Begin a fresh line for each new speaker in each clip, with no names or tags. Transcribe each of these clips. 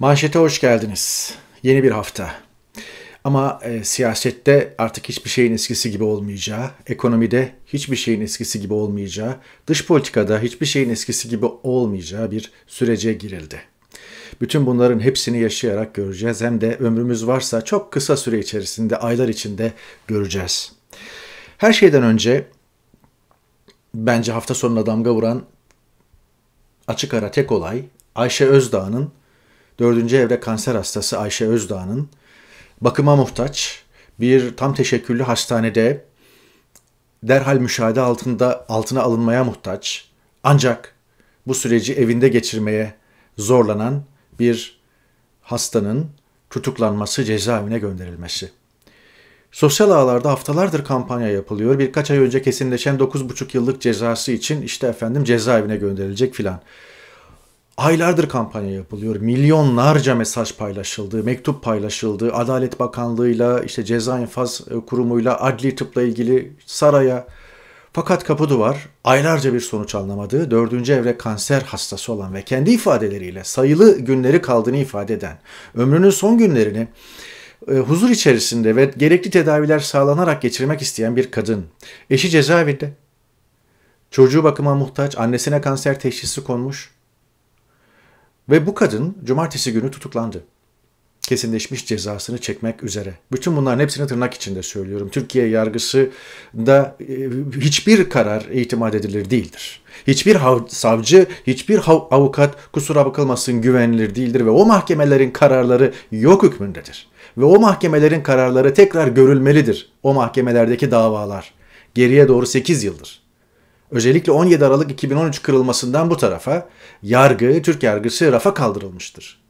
Manşete hoş geldiniz. Yeni bir hafta. Ama e, siyasette artık hiçbir şeyin eskisi gibi olmayacağı, ekonomide hiçbir şeyin eskisi gibi olmayacağı, dış politikada hiçbir şeyin eskisi gibi olmayacağı bir sürece girildi. Bütün bunların hepsini yaşayarak göreceğiz hem de ömrümüz varsa çok kısa süre içerisinde, aylar içinde göreceğiz. Her şeyden önce bence hafta sonuna damga vuran açık ara tek olay Ayşe Özdağ'ın Dördüncü evre kanser hastası Ayşe Özdağ'ın bakıma muhtaç bir tam teşekküllü hastanede derhal müşahede altında altına alınmaya muhtaç ancak bu süreci evinde geçirmeye zorlanan bir hastanın tutuklanması cezaevine gönderilmesi. Sosyal ağlarda haftalardır kampanya yapılıyor. Birkaç ay önce kesinleşen 9,5 yıllık cezası için işte efendim cezaevine gönderilecek filan. Aylardır kampanya yapılıyor. Milyonlarca mesaj paylaşıldı, mektup paylaşıldı. Adalet Bakanlığı'yla, işte ceza infaz e, kurumuyla, adli tıpla ilgili saraya. Fakat kapı duvar aylarca bir sonuç alamadı. Dördüncü evre kanser hastası olan ve kendi ifadeleriyle sayılı günleri kaldığını ifade eden, ömrünün son günlerini e, huzur içerisinde ve gerekli tedaviler sağlanarak geçirmek isteyen bir kadın. Eşi cezaevinde. Çocuğu bakıma muhtaç, annesine kanser teşhisi konmuş. Ve bu kadın cumartesi günü tutuklandı. Kesinleşmiş cezasını çekmek üzere. Bütün bunların hepsini tırnak içinde söylüyorum. Türkiye yargısı da e, hiçbir karar itimat edilir değildir. Hiçbir savcı, hiçbir avukat kusura bakılmasın güvenilir değildir ve o mahkemelerin kararları yok hükmündedir. Ve o mahkemelerin kararları tekrar görülmelidir. O mahkemelerdeki davalar. Geriye doğru 8 yıldır. Özellikle 17 Aralık 2013 kırılmasından bu tarafa yargı, Türk yargısı rafa kaldırılmıştır.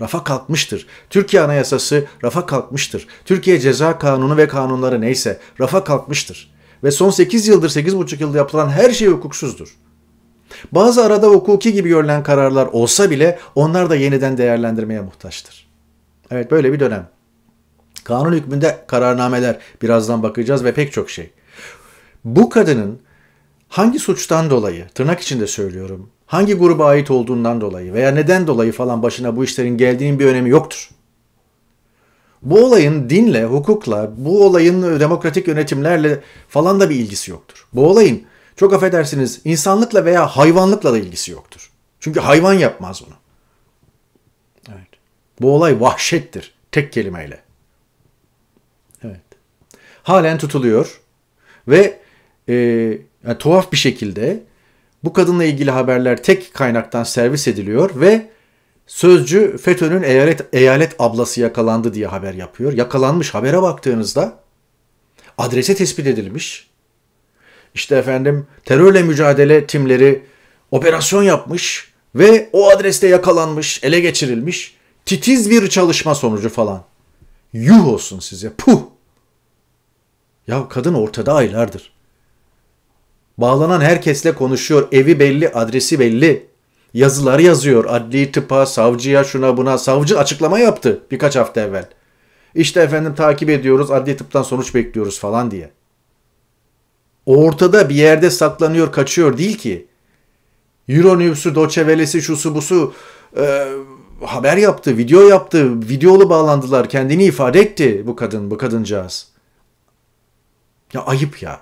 Rafa kalkmıştır. Türkiye Anayasası rafa kalkmıştır. Türkiye Ceza Kanunu ve kanunları neyse rafa kalkmıştır. Ve son 8 yıldır 8,5 yılda yapılan her şey hukuksuzdur. Bazı arada hukuki gibi görülen kararlar olsa bile onlar da yeniden değerlendirmeye muhtaçtır. Evet böyle bir dönem. Kanun hükmünde kararnameler birazdan bakacağız ve pek çok şey. Bu kadının hangi suçtan dolayı, tırnak içinde söylüyorum, hangi gruba ait olduğundan dolayı veya neden dolayı falan başına bu işlerin geldiğinin bir önemi yoktur. Bu olayın dinle, hukukla, bu olayın demokratik yönetimlerle falan da bir ilgisi yoktur. Bu olayın çok affedersiniz insanlıkla veya hayvanlıkla da ilgisi yoktur. Çünkü hayvan yapmaz bunu. Evet. Bu olay vahşettir tek kelimeyle. Evet. Halen tutuluyor ve e, yani tuhaf bir şekilde bu kadınla ilgili haberler tek kaynaktan servis ediliyor ve sözcü FETÖ'nün eyalet, eyalet ablası yakalandı diye haber yapıyor. Yakalanmış habere baktığınızda adrese tespit edilmiş. İşte efendim terörle mücadele timleri operasyon yapmış ve o adreste yakalanmış, ele geçirilmiş. Titiz bir çalışma sonucu falan. Yuh olsun size. Puh. Ya kadın ortada aylardır. Bağlanan herkesle konuşuyor. Evi belli, adresi belli. Yazılar yazıyor. Adli tıpa, savcıya, şuna buna. Savcı açıklama yaptı birkaç hafta evvel. İşte efendim takip ediyoruz. Adli tıptan sonuç bekliyoruz falan diye. Ortada bir yerde saklanıyor, kaçıyor değil ki. Euronews'u, Doçevelesi, şusu busu e, haber yaptı, video yaptı, videolu bağlandılar, kendini ifade etti bu kadın, bu kadıncağız. Ya ayıp ya,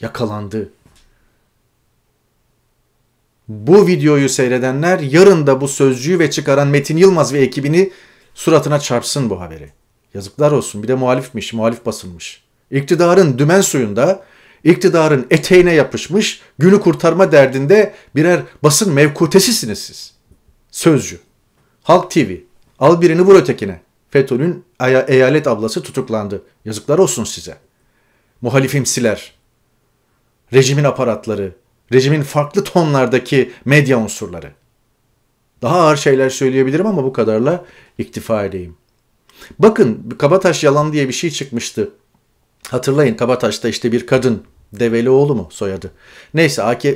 yakalandı. Bu videoyu seyredenler yarın da bu sözcüğü ve çıkaran Metin Yılmaz ve ekibini suratına çarpsın bu haberi. Yazıklar olsun bir de muhalifmiş, muhalif basılmış. İktidarın dümen suyunda, iktidarın eteğine yapışmış, günü kurtarma derdinde birer basın mevkutesisiniz siz. Sözcü. Halk TV. Al birini vur ötekine. FETÖ'nün eyalet ablası tutuklandı. Yazıklar olsun size. Muhalifimsiler. Rejimin aparatları, Rejimin farklı tonlardaki medya unsurları. Daha ağır şeyler söyleyebilirim ama bu kadarla iktifa edeyim. Bakın Kabataş yalan diye bir şey çıkmıştı. Hatırlayın Kabataş'ta işte bir kadın Develioğlu mu soyadı? Neyse e,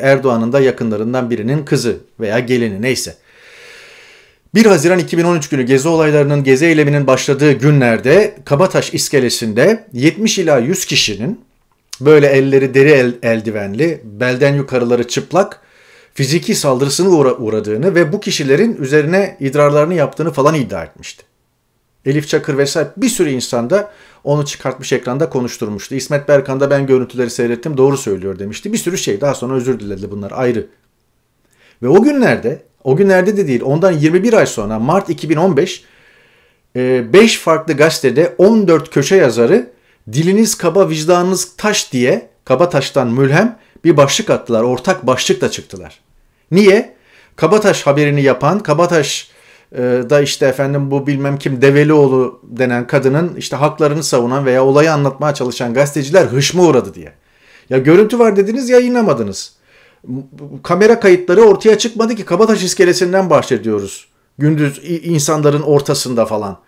Erdoğan'ın da yakınlarından birinin kızı veya gelini neyse. 1 Haziran 2013 günü gezi olaylarının gezi eyleminin başladığı günlerde Kabataş iskelesinde 70 ila 100 kişinin Böyle elleri deri el, eldivenli, belden yukarıları çıplak, fiziki saldırısını uğra uğradığını ve bu kişilerin üzerine idrarlarını yaptığını falan iddia etmişti. Elif Çakır vesaire bir sürü insanda onu çıkartmış ekranda konuşturmuştu. İsmet Berkan da ben görüntüleri seyrettim doğru söylüyor demişti. Bir sürü şey daha sonra özür diledi bunlar ayrı. Ve o günlerde, o günlerde de değil ondan 21 ay sonra Mart 2015 5 e, farklı gazetede 14 köşe yazarı diliniz kaba vicdanınız taş diye kaba taştan mülhem bir başlık attılar. Ortak başlık da çıktılar. Niye? Kabataş haberini yapan, Kabataş e, da işte efendim bu bilmem kim Develioğlu denen kadının işte haklarını savunan veya olayı anlatmaya çalışan gazeteciler hışma uğradı diye. Ya görüntü var dediniz yayınlamadınız. Kamera kayıtları ortaya çıkmadı ki Kabataş iskelesinden bahsediyoruz. Gündüz insanların ortasında falan.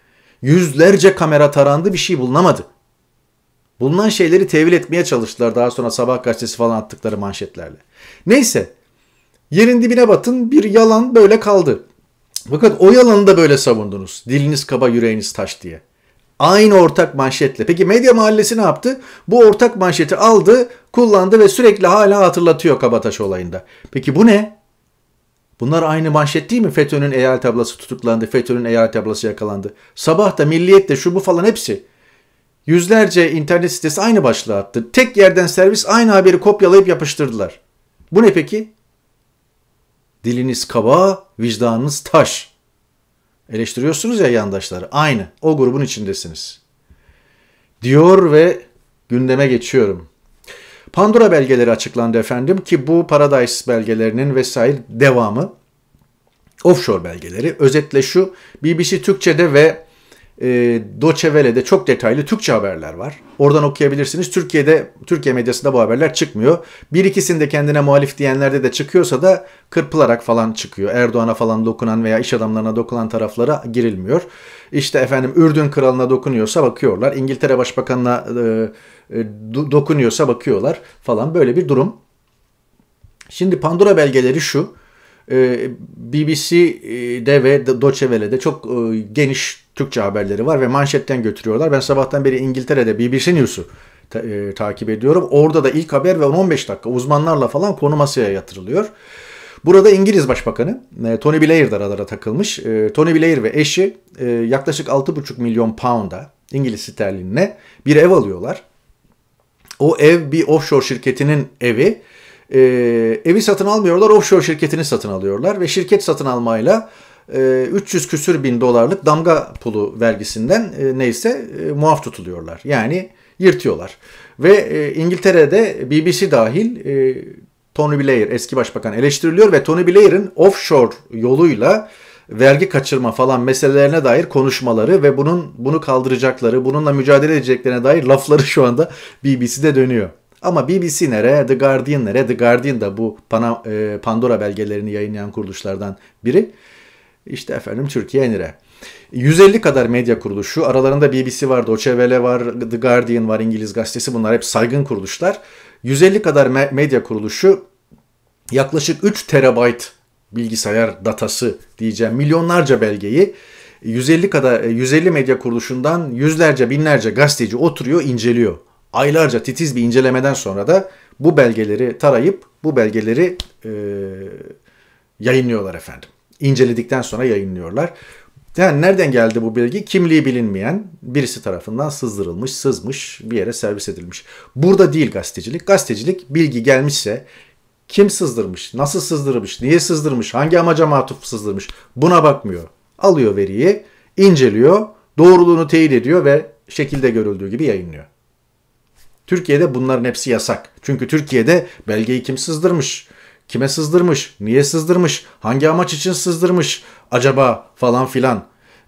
Yüzlerce kamera tarandı bir şey bulunamadı. Bulunan şeyleri tevil etmeye çalıştılar daha sonra sabah gazetesi falan attıkları manşetlerle. Neyse yerin dibine batın bir yalan böyle kaldı. Fakat o yalanı da böyle savundunuz. Diliniz kaba yüreğiniz taş diye. Aynı ortak manşetle. Peki medya mahallesi ne yaptı? Bu ortak manşeti aldı, kullandı ve sürekli hala hatırlatıyor Kabataş olayında. Peki bu ne? Bunlar aynı manşet değil mi? FETÖ'nün eyalet tablası tutuklandı, FETÖ'nün eyalet tablası yakalandı. Sabah da milliyet de şu bu falan hepsi. Yüzlerce internet sitesi aynı başlığı attı. Tek yerden servis aynı haberi kopyalayıp yapıştırdılar. Bu ne peki? Diliniz kaba, vicdanınız taş. Eleştiriyorsunuz ya yandaşları. Aynı. O grubun içindesiniz. Diyor ve gündeme geçiyorum. Pandora belgeleri açıklandı efendim ki bu Paradise belgelerinin vesaire devamı. Offshore belgeleri. Özetle şu BBC Türkçe'de ve e, ee, Doçevele'de çok detaylı Türkçe haberler var. Oradan okuyabilirsiniz. Türkiye'de, Türkiye medyasında bu haberler çıkmıyor. Bir ikisinde kendine muhalif diyenlerde de çıkıyorsa da kırpılarak falan çıkıyor. Erdoğan'a falan dokunan veya iş adamlarına dokunan taraflara girilmiyor. İşte efendim Ürdün kralına dokunuyorsa bakıyorlar. İngiltere başbakanına e, e, dokunuyorsa bakıyorlar falan. Böyle bir durum. Şimdi Pandora belgeleri şu. E, BBC'de e, ve Deutsche Welle'de çok e, geniş Türkçe haberleri var ve manşetten götürüyorlar. Ben sabahtan beri İngiltere'de BBC News'u ta, e, takip ediyorum. Orada da ilk haber ve 10-15 dakika uzmanlarla falan konu masaya yatırılıyor. Burada İngiliz Başbakanı e, Tony Blair de radara takılmış. E, Tony Blair ve eşi e, yaklaşık 6,5 milyon pound'a İngiliz sterlinine bir ev alıyorlar. O ev bir offshore şirketinin evi. Ee, evi satın almıyorlar, offshore şirketini satın alıyorlar ve şirket satın almayla 300 ee, küsür bin dolarlık damga pulu vergisinden e, neyse e, muaf tutuluyorlar. Yani yırtıyorlar. Ve e, İngiltere'de BBC dahil Tony Blair eski başbakan eleştiriliyor ve Tony Blair'in offshore yoluyla vergi kaçırma falan meselelerine dair konuşmaları ve bunun bunu kaldıracakları, bununla mücadele edeceklerine dair lafları şu anda BBC'de dönüyor. Ama BBC nereye The Guardian nereye The Guardian da bu Pandora belgelerini yayınlayan kuruluşlardan biri. İşte efendim Türkiye Enire. 150 kadar medya kuruluşu, aralarında BBC var, Deutsche Welle var, The Guardian var, İngiliz gazetesi bunlar hep saygın kuruluşlar. 150 kadar medya kuruluşu yaklaşık 3 terabayt bilgisayar datası diyeceğim milyonlarca belgeyi 150 kadar 150 e, medya kuruluşundan yüzlerce binlerce gazeteci oturuyor inceliyor. Aylarca titiz bir incelemeden sonra da bu belgeleri tarayıp bu belgeleri e, yayınlıyorlar efendim inceledikten sonra yayınlıyorlar. Yani nereden geldi bu bilgi? Kimliği bilinmeyen birisi tarafından sızdırılmış, sızmış, bir yere servis edilmiş. Burada değil gazetecilik. Gazetecilik bilgi gelmişse kim sızdırmış, nasıl sızdırmış, niye sızdırmış, hangi amaca matuf sızdırmış buna bakmıyor. Alıyor veriyi, inceliyor, doğruluğunu teyit ediyor ve şekilde görüldüğü gibi yayınlıyor. Türkiye'de bunların hepsi yasak. Çünkü Türkiye'de belgeyi kim sızdırmış, Kime sızdırmış? Niye sızdırmış? Hangi amaç için sızdırmış? Acaba falan filan.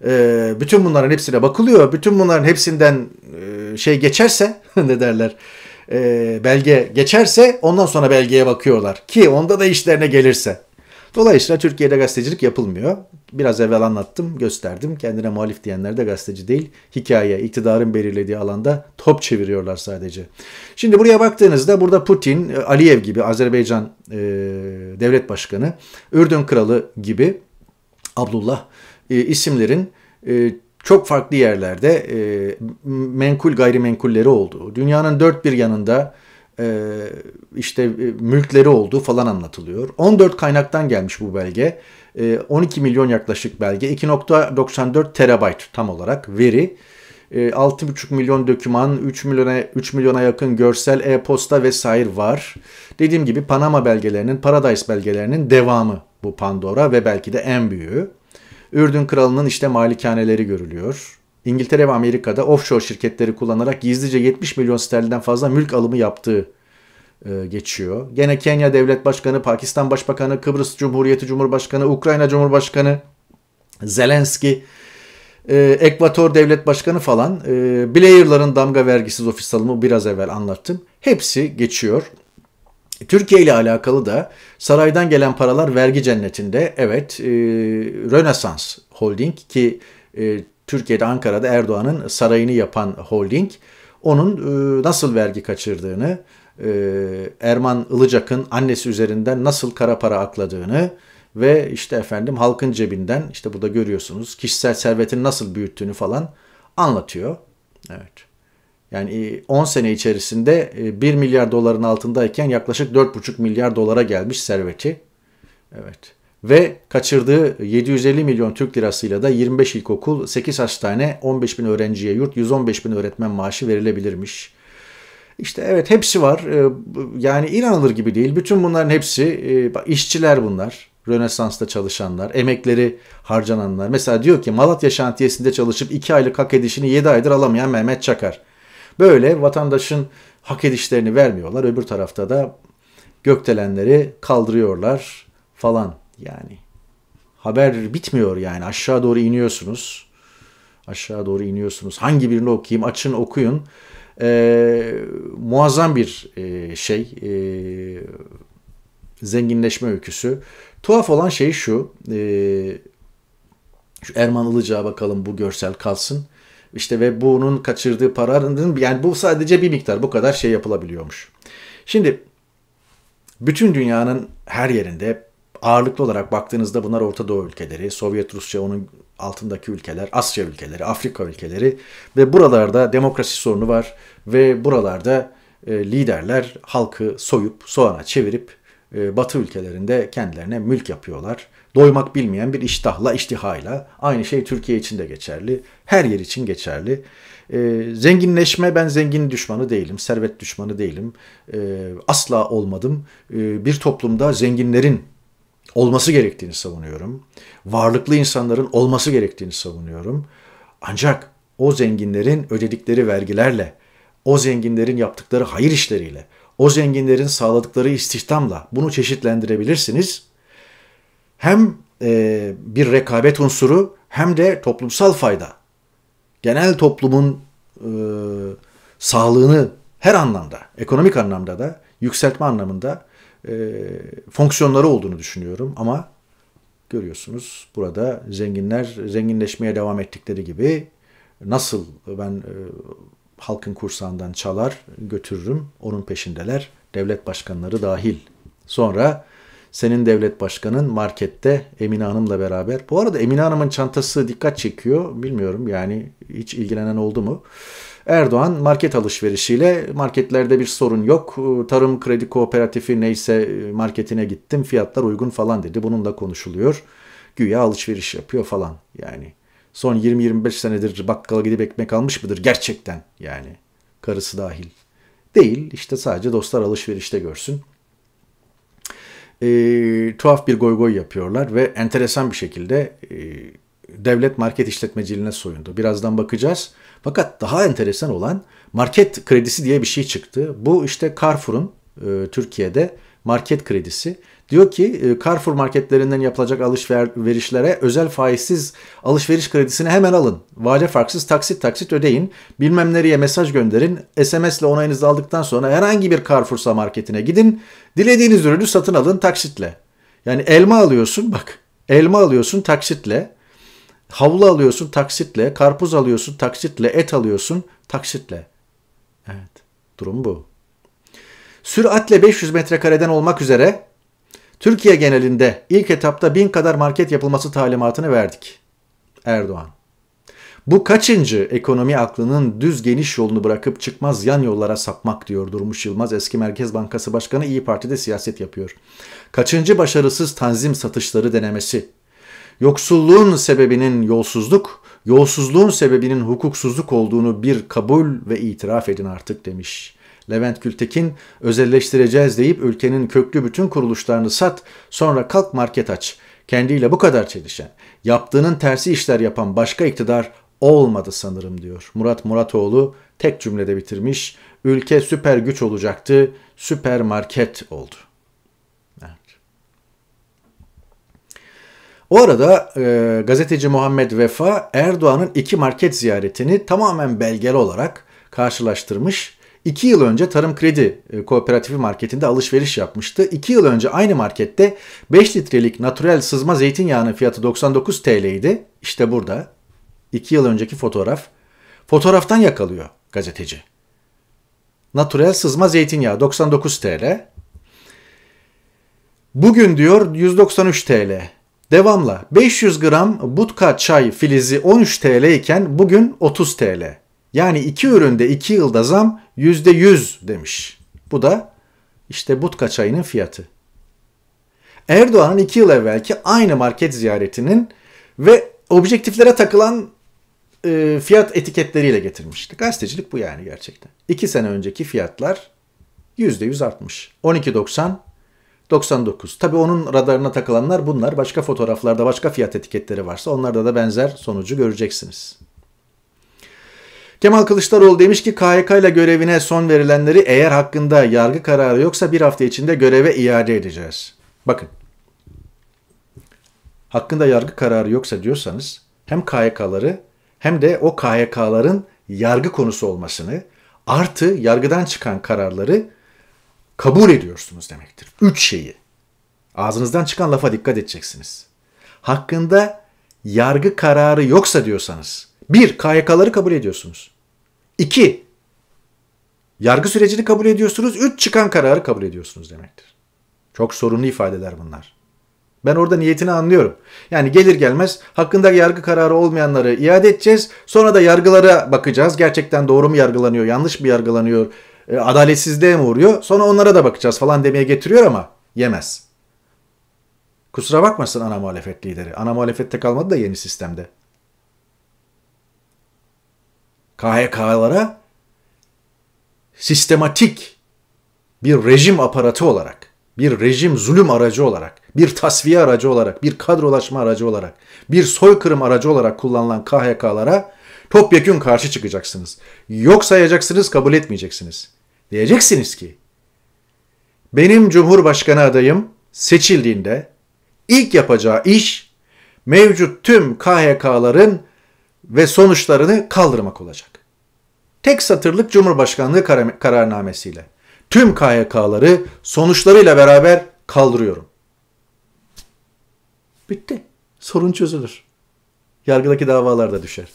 E, bütün bunların hepsine bakılıyor. Bütün bunların hepsinden e, şey geçerse ne derler? E, belge geçerse ondan sonra belgeye bakıyorlar. Ki onda da işlerine gelirse. Dolayısıyla Türkiye'de gazetecilik yapılmıyor. Biraz evvel anlattım, gösterdim. Kendine muhalif diyenler de gazeteci değil. Hikaye, iktidarın belirlediği alanda top çeviriyorlar sadece. Şimdi buraya baktığınızda burada Putin, e, Aliyev gibi Azerbaycan e, devlet başkanı, Ürdün kralı gibi Abdullah e, isimlerin e, çok farklı yerlerde e, menkul gayrimenkulleri olduğu, dünyanın dört bir yanında e, işte e, mülkleri olduğu falan anlatılıyor. 14 kaynaktan gelmiş bu belge. 12 e, milyon yaklaşık belge. 2.94 terabayt tam olarak veri. 6,5 milyon döküman, 3 milyona 3 milyona yakın görsel, e-posta vesaire var. Dediğim gibi Panama belgelerinin, Paradise belgelerinin devamı bu Pandora ve belki de en büyüğü. Ürdün kralının işte malikaneleri görülüyor. İngiltere ve Amerika'da offshore şirketleri kullanarak gizlice 70 milyon sterlinden fazla mülk alımı yaptığı e, geçiyor. Gene Kenya Devlet Başkanı, Pakistan Başbakanı, Kıbrıs Cumhuriyeti Cumhurbaşkanı, Ukrayna Cumhurbaşkanı, Zelenski, e, Ekvator Devlet Başkanı falan e, Blair'ların damga vergisiz ofis alımı biraz evvel anlattım. Hepsi geçiyor. Türkiye ile alakalı da saraydan gelen paralar vergi cennetinde. Evet, e, Rönesans Holding ki Türkiye'de Ankara'da Erdoğan'ın sarayını yapan holding onun e, nasıl vergi kaçırdığını, e, Erman Ilıcak'ın annesi üzerinden nasıl kara para akladığını ve işte efendim halkın cebinden işte burada görüyorsunuz kişisel servetin nasıl büyüttüğünü falan anlatıyor. Evet. Yani 10 e, sene içerisinde 1 milyar doların altındayken yaklaşık 4,5 milyar dolara gelmiş serveti. Evet ve kaçırdığı 750 milyon Türk lirasıyla da 25 ilkokul, 8 hastane, 15 bin öğrenciye yurt, 115 bin öğretmen maaşı verilebilirmiş. İşte evet hepsi var. Ee, yani inanılır gibi değil. Bütün bunların hepsi e, işçiler bunlar. Rönesans'ta çalışanlar, emekleri harcananlar. Mesela diyor ki Malatya şantiyesinde çalışıp 2 aylık hak edişini 7 aydır alamayan Mehmet Çakar. Böyle vatandaşın hak edişlerini vermiyorlar. Öbür tarafta da gökdelenleri kaldırıyorlar falan. Yani haber bitmiyor yani aşağı doğru iniyorsunuz. Aşağı doğru iniyorsunuz. Hangi birini okuyayım? Açın okuyun. Ee, muazzam bir e, şey. E, zenginleşme öyküsü. Tuhaf olan şey şu. E, şu Erman Ilıca'ya bakalım bu görsel kalsın. İşte ve bunun kaçırdığı paranın yani bu sadece bir miktar bu kadar şey yapılabiliyormuş. Şimdi bütün dünyanın her yerinde ağırlıklı olarak baktığınızda bunlar Orta Doğu ülkeleri, Sovyet Rusya onun altındaki ülkeler, Asya ülkeleri, Afrika ülkeleri ve buralarda demokrasi sorunu var ve buralarda e, liderler halkı soyup soğana çevirip e, Batı ülkelerinde kendilerine mülk yapıyorlar. Doymak bilmeyen bir iştahla, iştihayla. Aynı şey Türkiye için de geçerli. Her yer için geçerli. E, zenginleşme ben zengin düşmanı değilim, servet düşmanı değilim. E, asla olmadım. E, bir toplumda zenginlerin olması gerektiğini savunuyorum. Varlıklı insanların olması gerektiğini savunuyorum. Ancak o zenginlerin ödedikleri vergilerle, o zenginlerin yaptıkları hayır işleriyle, o zenginlerin sağladıkları istihdamla bunu çeşitlendirebilirsiniz. Hem e, bir rekabet unsuru hem de toplumsal fayda. Genel toplumun e, sağlığını her anlamda, ekonomik anlamda da, yükseltme anlamında e, fonksiyonları olduğunu düşünüyorum ama görüyorsunuz burada zenginler zenginleşmeye devam ettikleri gibi nasıl ben e, halkın kursağından çalar götürürüm onun peşindeler devlet başkanları dahil. Sonra senin devlet başkanın markette Emine Hanım'la beraber. Bu arada Emine Hanım'ın çantası dikkat çekiyor. Bilmiyorum yani hiç ilgilenen oldu mu? Erdoğan market alışverişiyle marketlerde bir sorun yok. E, tarım Kredi Kooperatifi neyse e, marketine gittim fiyatlar uygun falan dedi. Bunun da konuşuluyor. Güya alışveriş yapıyor falan yani. Son 20-25 senedir bakkala gidip ekmek almış mıdır gerçekten yani. Karısı dahil. Değil işte sadece dostlar alışverişte görsün e, tuhaf bir goygoy yapıyorlar ve enteresan bir şekilde e, devlet market işletmeciliğine soyundu. Birazdan bakacağız. Fakat daha enteresan olan market kredisi diye bir şey çıktı. Bu işte Carrefour'un e, Türkiye'de market kredisi. Diyor ki e, Carrefour marketlerinden yapılacak alışverişlere özel faizsiz alışveriş kredisini hemen alın. Vade farksız taksit taksit ödeyin. Bilmem nereye mesaj gönderin. SMS ile onayınızı aldıktan sonra herhangi bir Carrefour'sa marketine gidin. Dilediğiniz ürünü satın alın taksitle. Yani elma alıyorsun bak. Elma alıyorsun taksitle. Havlu alıyorsun taksitle, karpuz alıyorsun taksitle, et alıyorsun taksitle. Evet, durum bu. Süratle 500 metrekareden olmak üzere Türkiye genelinde ilk etapta bin kadar market yapılması talimatını verdik. Erdoğan. Bu kaçıncı ekonomi aklının düz geniş yolunu bırakıp çıkmaz yan yollara sapmak diyor Durmuş Yılmaz eski Merkez Bankası Başkanı İyi Parti'de siyaset yapıyor. Kaçıncı başarısız tanzim satışları denemesi Yoksulluğun sebebinin yolsuzluk, yolsuzluğun sebebinin hukuksuzluk olduğunu bir kabul ve itiraf edin artık demiş. Levent Gültekin özelleştireceğiz deyip ülkenin köklü bütün kuruluşlarını sat sonra kalk market aç. Kendiyle bu kadar çelişen, yaptığının tersi işler yapan başka iktidar olmadı sanırım diyor. Murat Muratoğlu tek cümlede bitirmiş. Ülke süper güç olacaktı, süper market oldu. O arada e, gazeteci Muhammed Vefa Erdoğan'ın iki market ziyaretini tamamen belgel olarak karşılaştırmış. İki yıl önce Tarım Kredi e, Kooperatifi marketinde alışveriş yapmıştı. İki yıl önce aynı markette 5 litrelik natürel sızma zeytinyağının fiyatı 99 TL idi. İşte burada iki yıl önceki fotoğraf. Fotoğraftan yakalıyor gazeteci. Natürel sızma zeytinyağı 99 TL. Bugün diyor 193 TL. Devamla 500 gram butka çay filizi 13 TL iken bugün 30 TL. Yani iki üründe 2 yılda zam %100 demiş. Bu da işte butka çayının fiyatı. Erdoğan'ın 2 yıl evvelki aynı market ziyaretinin ve objektiflere takılan e, fiyat etiketleriyle getirmişti. Gazetecilik bu yani gerçekten. 2 sene önceki fiyatlar %100 artmış. 12.90 99. Tabii onun radarına takılanlar bunlar. Başka fotoğraflarda başka fiyat etiketleri varsa onlarda da benzer sonucu göreceksiniz. Kemal Kılıçdaroğlu demiş ki KHK ile görevine son verilenleri eğer hakkında yargı kararı yoksa bir hafta içinde göreve iade edeceğiz. Bakın. Hakkında yargı kararı yoksa diyorsanız hem KHK'ları hem de o KHK'ların yargı konusu olmasını artı yargıdan çıkan kararları kabul ediyorsunuz demektir. Üç şeyi. Ağzınızdan çıkan lafa dikkat edeceksiniz. Hakkında yargı kararı yoksa diyorsanız, bir, KYK'ları kabul ediyorsunuz. İki, yargı sürecini kabul ediyorsunuz. Üç, çıkan kararı kabul ediyorsunuz demektir. Çok sorunlu ifadeler bunlar. Ben orada niyetini anlıyorum. Yani gelir gelmez hakkında yargı kararı olmayanları iade edeceğiz. Sonra da yargılara bakacağız. Gerçekten doğru mu yargılanıyor, yanlış mı yargılanıyor e, adaletsizliğe mi uğruyor? Sonra onlara da bakacağız falan demeye getiriyor ama yemez. Kusura bakmasın ana muhalefet lideri. Ana muhalefette kalmadı da yeni sistemde. KHK'lara sistematik bir rejim aparatı olarak, bir rejim zulüm aracı olarak, bir tasfiye aracı olarak, bir kadrolaşma aracı olarak, bir soykırım aracı olarak kullanılan KHK'lara topyekün karşı çıkacaksınız. Yok sayacaksınız, kabul etmeyeceksiniz. Diyeceksiniz ki benim cumhurbaşkanı adayım seçildiğinde ilk yapacağı iş mevcut tüm KHK'ların ve sonuçlarını kaldırmak olacak. Tek satırlık Cumhurbaşkanlığı kar- kararnamesiyle tüm KHK'ları sonuçlarıyla beraber kaldırıyorum. Bitti. Sorun çözülür. Yargıdaki davalar da düşer.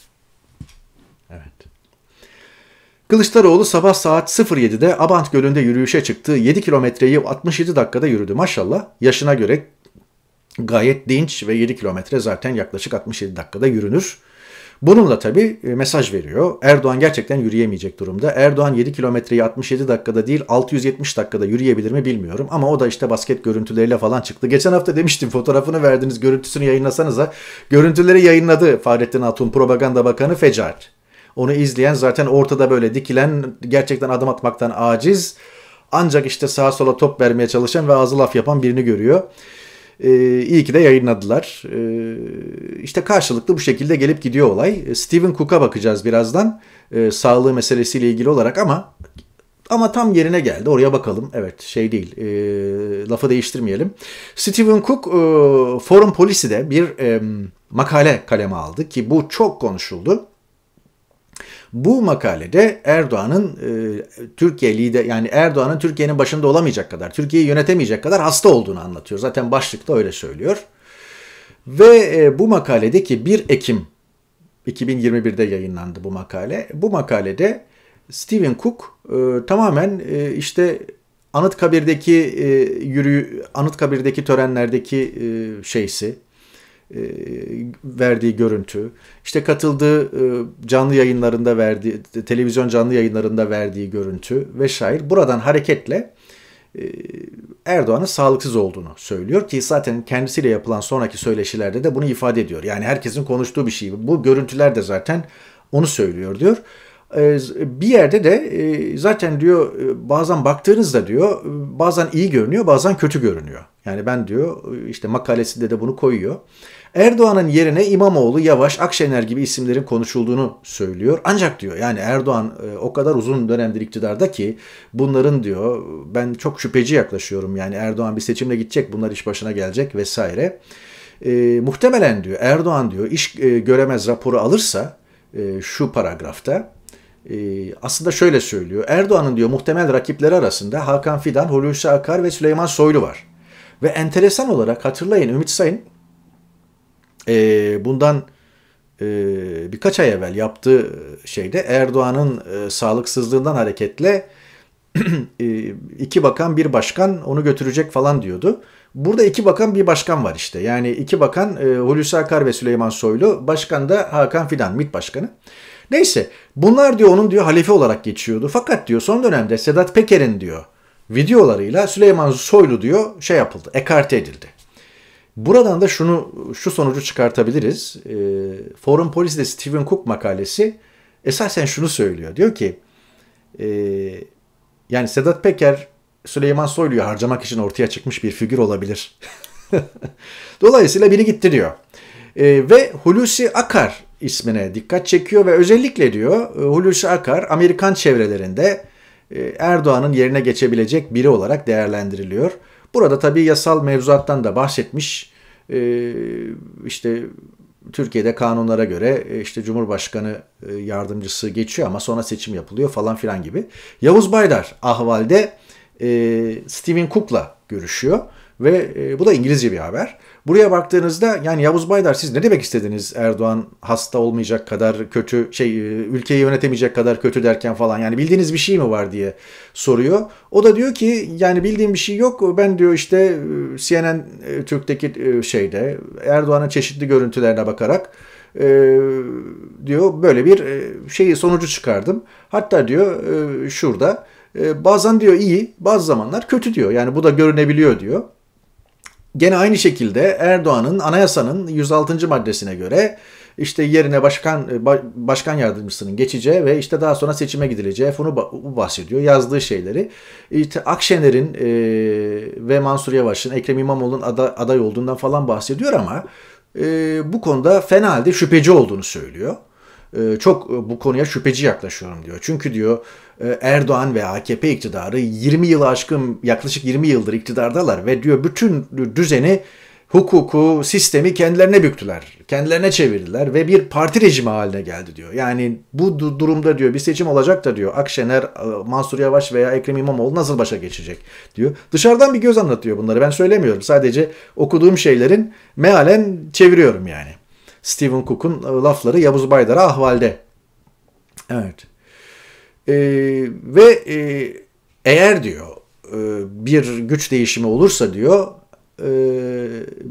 Kılıçdaroğlu sabah saat 07'de Abant Gölü'nde yürüyüşe çıktı. 7 kilometreyi 67 dakikada yürüdü maşallah. Yaşına göre gayet dinç ve 7 kilometre zaten yaklaşık 67 dakikada yürünür. Bununla tabii e, mesaj veriyor. Erdoğan gerçekten yürüyemeyecek durumda. Erdoğan 7 kilometreyi 67 dakikada değil 670 dakikada yürüyebilir mi bilmiyorum. Ama o da işte basket görüntüleriyle falan çıktı. Geçen hafta demiştim fotoğrafını verdiniz görüntüsünü yayınlasanıza. Görüntüleri yayınladı Fahrettin Hatun Propaganda Bakanı fecat. Onu izleyen zaten ortada böyle dikilen, gerçekten adım atmaktan aciz. Ancak işte sağa sola top vermeye çalışan ve ağzı laf yapan birini görüyor. Ee, iyi ki de yayınladılar. Ee, İşte karşılıklı bu şekilde gelip gidiyor olay. Ee, Steven Cook'a bakacağız birazdan. Ee, sağlığı meselesiyle ilgili olarak ama ama tam yerine geldi. Oraya bakalım. Evet şey değil. E, lafı değiştirmeyelim. Stephen Cook e, Forum Policy'de bir e, makale kaleme aldı ki bu çok konuşuldu. Bu makalede Erdoğan'ın e, Türkiye lider yani Erdoğan'ın Türkiye'nin başında olamayacak kadar, Türkiye'yi yönetemeyecek kadar hasta olduğunu anlatıyor. Zaten başlıkta öyle söylüyor. Ve e, bu makaledeki 1 Ekim 2021'de yayınlandı bu makale. Bu makalede Stephen Cook e, tamamen e, işte Anıtkabir'deki e, yürü Anıtkabir'deki törenlerdeki e, şeysi, e, verdiği görüntü, işte katıldığı e, canlı yayınlarında verdiği, televizyon canlı yayınlarında verdiği görüntü ve şair buradan hareketle e, Erdoğan'ın sağlıksız olduğunu söylüyor ki zaten kendisiyle yapılan sonraki söyleşilerde de bunu ifade ediyor. Yani herkesin konuştuğu bir şey. Bu görüntüler de zaten onu söylüyor diyor. Bir yerde de zaten diyor bazen baktığınızda diyor bazen iyi görünüyor bazen kötü görünüyor. Yani ben diyor işte makalesinde de bunu koyuyor. Erdoğan'ın yerine İmamoğlu, Yavaş, Akşener gibi isimlerin konuşulduğunu söylüyor. Ancak diyor yani Erdoğan e, o kadar uzun dönemdir iktidarda ki bunların diyor ben çok şüpheci yaklaşıyorum. Yani Erdoğan bir seçimle gidecek bunlar iş başına gelecek vesaire. E, muhtemelen diyor Erdoğan diyor iş e, göremez raporu alırsa e, şu paragrafta e, aslında şöyle söylüyor. Erdoğan'ın diyor muhtemel rakipleri arasında Hakan Fidan, Hulusi Akar ve Süleyman Soylu var. Ve enteresan olarak hatırlayın Ümit Sayın e, bundan e, birkaç ay evvel yaptığı şeyde Erdoğan'ın e, sağlıksızlığından hareketle e, iki bakan bir başkan onu götürecek falan diyordu. Burada iki bakan bir başkan var işte. Yani iki bakan e, Hulusi Akar ve Süleyman Soylu. Başkan da Hakan Fidan MİT Başkanı. Neyse bunlar diyor onun diyor halife olarak geçiyordu. Fakat diyor son dönemde Sedat Peker'in diyor videolarıyla Süleyman Soylu diyor şey yapıldı. Ekarte edildi. Buradan da şunu şu sonucu çıkartabiliriz. E, Foreign Policy'de Stephen Cook makalesi esasen şunu söylüyor. Diyor ki e, yani Sedat Peker Süleyman Soylu'yu harcamak için ortaya çıkmış bir figür olabilir. Dolayısıyla biri gitti diyor. E, ve Hulusi Akar ismine dikkat çekiyor ve özellikle diyor e, Hulusi Akar Amerikan çevrelerinde e, Erdoğan'ın yerine geçebilecek biri olarak değerlendiriliyor. Burada tabii yasal mevzuattan da bahsetmiş. E, işte Türkiye'de kanunlara göre e, işte Cumhurbaşkanı e, yardımcısı geçiyor ama sonra seçim yapılıyor falan filan gibi. Yavuz Baydar ahvalde e, Stephen Cook'la görüşüyor. Ve e, bu da İngilizce bir haber. Buraya baktığınızda yani Yavuz Baydar siz ne demek istediniz Erdoğan hasta olmayacak kadar kötü şey e, ülkeyi yönetemeyecek kadar kötü derken falan yani bildiğiniz bir şey mi var diye soruyor. O da diyor ki yani bildiğim bir şey yok ben diyor işte e, CNN e, Türk'teki şeyde Erdoğan'ın çeşitli görüntülerine bakarak e, diyor böyle bir şeyi sonucu çıkardım. Hatta diyor e, şurada bazen diyor iyi bazı zamanlar kötü diyor yani bu da görünebiliyor diyor. Gene aynı şekilde Erdoğan'ın anayasanın 106. maddesine göre işte yerine başkan e, başkan yardımcısının geçeceği ve işte daha sonra seçime gidileceği fonu bahsediyor. Yazdığı şeyleri. İşte Akşener'in e, ve Mansur Yavaş'ın, Ekrem İmamoğlu'nun aday, aday olduğundan falan bahsediyor ama e, bu konuda fena halde şüpheci olduğunu söylüyor. Ee, çok e, bu konuya şüpheci yaklaşıyorum diyor. Çünkü diyor e, Erdoğan ve AKP iktidarı 20 yıl aşkın yaklaşık 20 yıldır iktidardalar ve diyor bütün düzeni hukuku, sistemi kendilerine büktüler. Kendilerine çevirdiler ve bir parti rejimi haline geldi diyor. Yani bu durumda diyor bir seçim olacak da diyor Akşener, e, Mansur Yavaş veya Ekrem İmamoğlu nasıl başa geçecek diyor. Dışarıdan bir göz anlatıyor bunları. Ben söylemiyorum. Sadece okuduğum şeylerin mealen çeviriyorum yani. Stephen Cook'un e, lafları Yavuz Baydar'a ahvalde. Evet. E, ve e, eğer diyor e, bir güç değişimi olursa diyor e,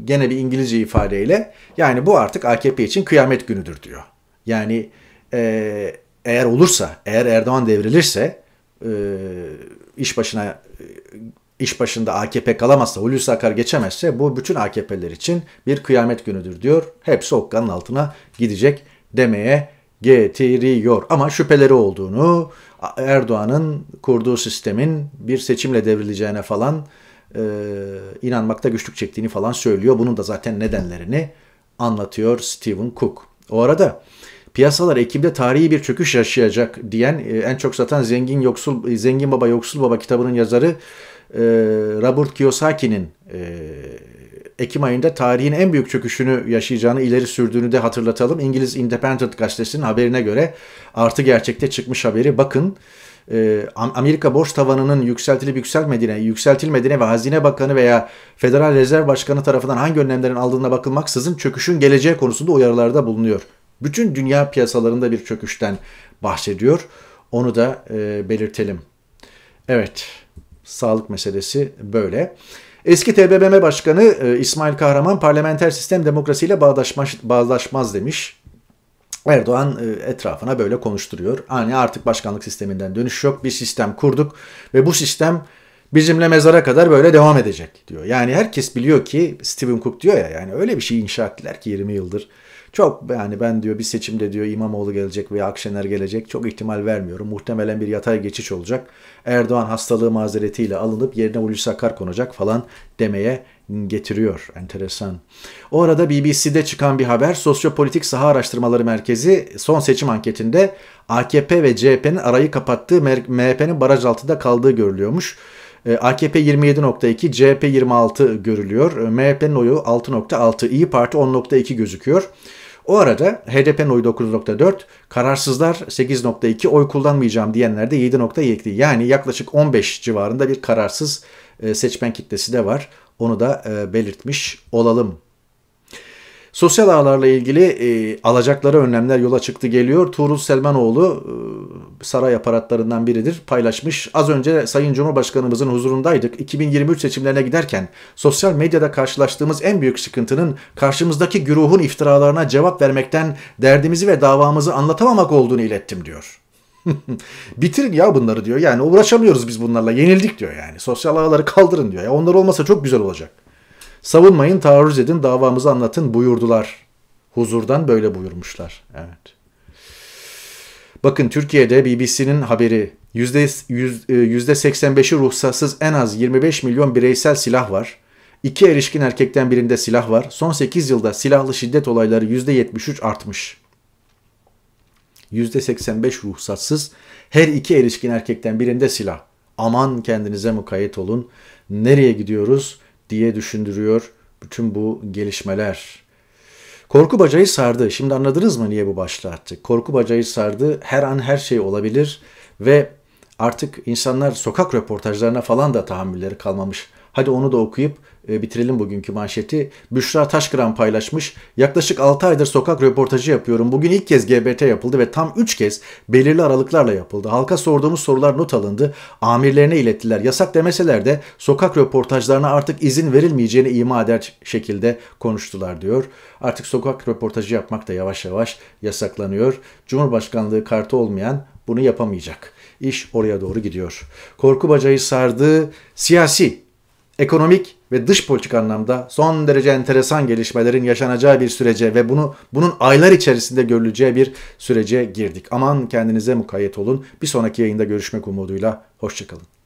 gene bir İngilizce ifadeyle yani bu artık AKP için kıyamet günüdür diyor. Yani e, eğer olursa, eğer Erdoğan devrilirse e, iş başına e, iş başında AKP kalamazsa, Hulusi Akar geçemezse bu bütün AKP'ler için bir kıyamet günüdür diyor. Hepsi okkanın altına gidecek demeye getiriyor. Ama şüpheleri olduğunu, Erdoğan'ın kurduğu sistemin bir seçimle devrileceğine falan e, inanmakta güçlük çektiğini falan söylüyor. Bunun da zaten nedenlerini anlatıyor Stephen Cook. O arada piyasalar Ekim'de tarihi bir çöküş yaşayacak diyen e, en çok satan Zengin Yoksul Zengin Baba Yoksul Baba kitabının yazarı e, Robert Kiyosaki'nin e, Ekim ayında tarihin en büyük çöküşünü yaşayacağını ileri sürdüğünü de hatırlatalım. İngiliz Independent gazetesinin haberine göre artı gerçekte çıkmış haberi bakın. E, Amerika borç tavanının yükseltilip yükselmediğine, yükseltilmediğine ve Hazine Bakanı veya Federal Rezerv Başkanı tarafından hangi önlemlerin aldığına bakılmaksızın çöküşün geleceği konusunda uyarılarda bulunuyor. Bütün dünya piyasalarında bir çöküşten bahsediyor. Onu da e, belirtelim. Evet. Sağlık meselesi böyle. Eski TBMM Başkanı e, İsmail Kahraman parlamenter sistem demokrasiyle bağdaşmaz, bağdaşmaz demiş. Erdoğan e, etrafına böyle konuşturuyor. Hani artık başkanlık sisteminden dönüş yok. Bir sistem kurduk ve bu sistem bizimle mezara kadar böyle devam edecek diyor. Yani herkes biliyor ki Stephen Cook diyor ya yani öyle bir şey inşa ettiler ki 20 yıldır çok yani ben diyor bir seçimde diyor İmamoğlu gelecek veya Akşener gelecek çok ihtimal vermiyorum. Muhtemelen bir yatay geçiş olacak. Erdoğan hastalığı mazeretiyle alınıp yerine Hulusi Akar konacak falan demeye getiriyor. Enteresan. O arada BBC'de çıkan bir haber Sosyopolitik Saha Araştırmaları Merkezi son seçim anketinde AKP ve CHP'nin arayı kapattığı MHP'nin baraj altında kaldığı görülüyormuş. AKP 27.2, CHP 26 görülüyor. E, MHP'nin oyu 6.6, İyi Parti 10.2 gözüküyor. O arada HDP oyu 9.4, kararsızlar 8.2, oy kullanmayacağım diyenler de 7.2. Yani yaklaşık 15 civarında bir kararsız e, seçmen kitlesi de var. Onu da e, belirtmiş olalım Sosyal ağlarla ilgili e, alacakları önlemler yola çıktı geliyor. Tuğrul Selmanoğlu e, saray aparatlarından biridir paylaşmış. Az önce Sayın Cumhurbaşkanımızın huzurundaydık. 2023 seçimlerine giderken sosyal medyada karşılaştığımız en büyük sıkıntının karşımızdaki güruhun iftiralarına cevap vermekten derdimizi ve davamızı anlatamamak olduğunu ilettim diyor. Bitirin ya bunları diyor. Yani uğraşamıyoruz biz bunlarla. Yenildik diyor yani. Sosyal ağları kaldırın diyor. Ya onlar olmasa çok güzel olacak. Savunmayın, taarruz edin, davamızı anlatın buyurdular. Huzurdan böyle buyurmuşlar. Evet. Bakın Türkiye'de BBC'nin haberi %85'i e, ruhsatsız en az 25 milyon bireysel silah var. İki erişkin erkekten birinde silah var. Son 8 yılda silahlı şiddet olayları %73 artmış. %85 ruhsatsız her iki erişkin erkekten birinde silah. Aman kendinize mukayyet olun. Nereye gidiyoruz? diye düşündürüyor bütün bu gelişmeler. Korku bacayı sardı. Şimdi anladınız mı niye bu başlığı attık? Korku bacayı sardı. Her an her şey olabilir ve artık insanlar sokak röportajlarına falan da tahammülleri kalmamış Hadi onu da okuyup e, bitirelim bugünkü manşeti. Büşra Taşkıran paylaşmış. Yaklaşık 6 aydır sokak röportajı yapıyorum. Bugün ilk kez GBT yapıldı ve tam 3 kez belirli aralıklarla yapıldı. Halka sorduğumuz sorular not alındı. Amirlerine ilettiler. Yasak demeseler de sokak röportajlarına artık izin verilmeyeceğini ima eder şekilde konuştular diyor. Artık sokak röportajı yapmak da yavaş yavaş yasaklanıyor. Cumhurbaşkanlığı kartı olmayan bunu yapamayacak. İş oraya doğru gidiyor. Korku bacayı sardı. Siyasi ekonomik ve dış politik anlamda son derece enteresan gelişmelerin yaşanacağı bir sürece ve bunu bunun aylar içerisinde görüleceği bir sürece girdik. Aman kendinize mukayyet olun. Bir sonraki yayında görüşmek umuduyla. Hoşçakalın.